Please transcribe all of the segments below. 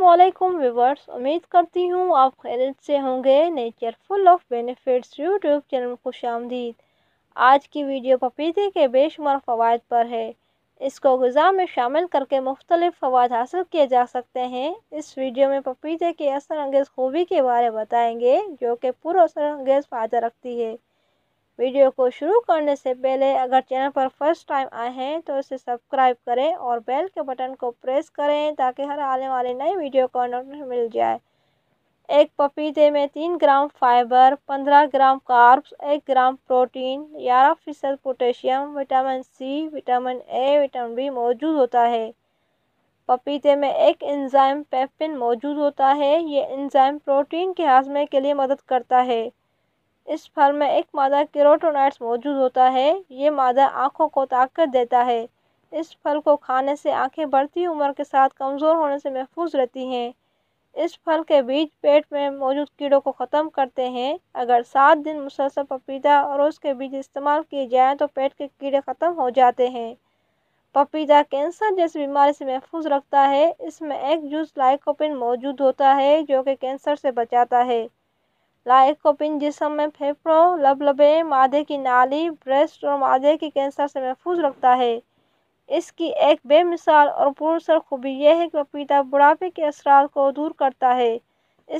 वालेकुम व्यूवर्स उम्मीद करती हूँ आप खैरियत से होंगे nature full of benefits YouTube channel खुश आमदीद आज की वीडियो पपीते के बेशुमार फ़वाद पर है इसको गज़ा में शामिल करके मुख्तलिफ फ़वाद हासिल किए जा सकते हैं इस वीडियो में पपीते के असर अंगेज़ खूबी के बारे में बताएँगे जो कि पुरअसर अंगेज़ फ़ायदा रखती है वीडियो को शुरू करने से पहले अगर चैनल पर फर्स्ट टाइम आए हैं तो इसे सब्सक्राइब करें और बेल के बटन को प्रेस करें ताकि हर आने वाले नए वीडियो का नोटिफिकेशन मिल जाए एक पपीते में तीन ग्राम फाइबर पंद्रह ग्राम कार्ब्स एक ग्राम प्रोटीन ग्यारह फीसद potassium vitamin C vitamin A vitamin B मौजूद होता है पपीते में एक एंजाइम पेपिन मौजूद होता है ये एंजाइम प्रोटीन के हाजमे के लिए मदद करता है इस फल में एक मादा कैरोटोनाइड्स मौजूद होता है ये मादा आँखों को ताकत देता है इस फल को खाने से आँखें बढ़ती उम्र के साथ कमज़ोर होने से महफूज रहती हैं इस फल के बीज पेट में मौजूद कीड़ों को ख़त्म करते हैं अगर सात दिन मुसलसल पपीता और उसके बीज इस्तेमाल किए जाएँ तो पेट के कीड़े ख़त्म हो जाते हैं पपीता कैंसर जैसी बीमारी से महफूज रखता है इसमें एक जूस लाइकोपिन मौजूद होता है जो कि कैंसर से बचाता है लाइकोपिन जैसे مضમ મે પેપ્રો લવલાબે માદે કી નાલી બ્રેસ્ટ ઓર માદે કી કેન્સર સે મહફૂઝ રખતા હૈ ઇસકી એક બેમિસાલ ઓર પૂર સખુબિયા યે હૈ ક પિતા બુડાપે કે અસરાત કો દૂર કરતા હૈ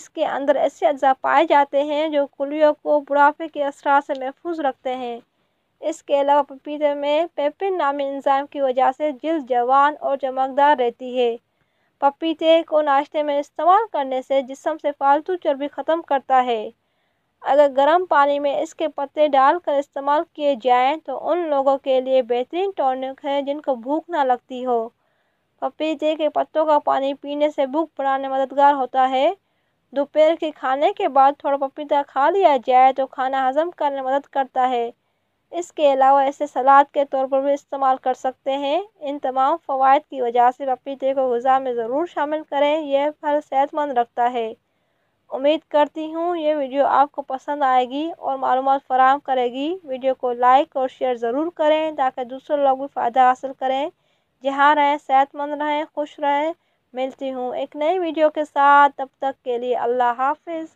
ઇસકે અંદર એસે અજ્જા પાજેતે હૈ જો ગુલિયો કો બુડાપે કે અસરાત સે મહફૂઝ રખતે હૈ ઇસકે લવપિતર મે પેપિન નામે enzyme કી વજહ સે جلد જવાન ઓર ચમકદાર રહેતી હૈ पपीते को नाश्ते में इस्तेमाल करने से जिसम से फालतू चर्बी ख़त्म करता है अगर गर्म पानी में इसके पत्ते डालकर इस्तेमाल किए जाएं तो उन लोगों के लिए बेहतरीन टॉनिक है जिनको भूख ना लगती हो पपीते के पत्तों का पानी पीने से भूख बढ़ाने मददगार होता है दोपहर के खाने के बाद थोड़ा पपीता खा लिया जाए तो खाना हजम करने में मदद करता है इसके अलावा इसे सलाद के तौर पर भी इस्तेमाल कर सकते हैं इन तमाम फ़वाद की वजह से पपीते को गज़ा में ज़रूर शामिल करें यह फल सेहतमंद रखता है उम्मीद करती हूँ ये वीडियो आपको पसंद आएगी और मालूम फ़राम करेगी वीडियो को लाइक और शेयर ज़रूर करें ताकि दूसरे लोग भी फ़ायदा हासिल करें जहाँ रहें सेहतमंद रहें खुश रहें मिलती हूँ एक नई वीडियो के साथ तब तक के लिए अल्लाह हाफिज़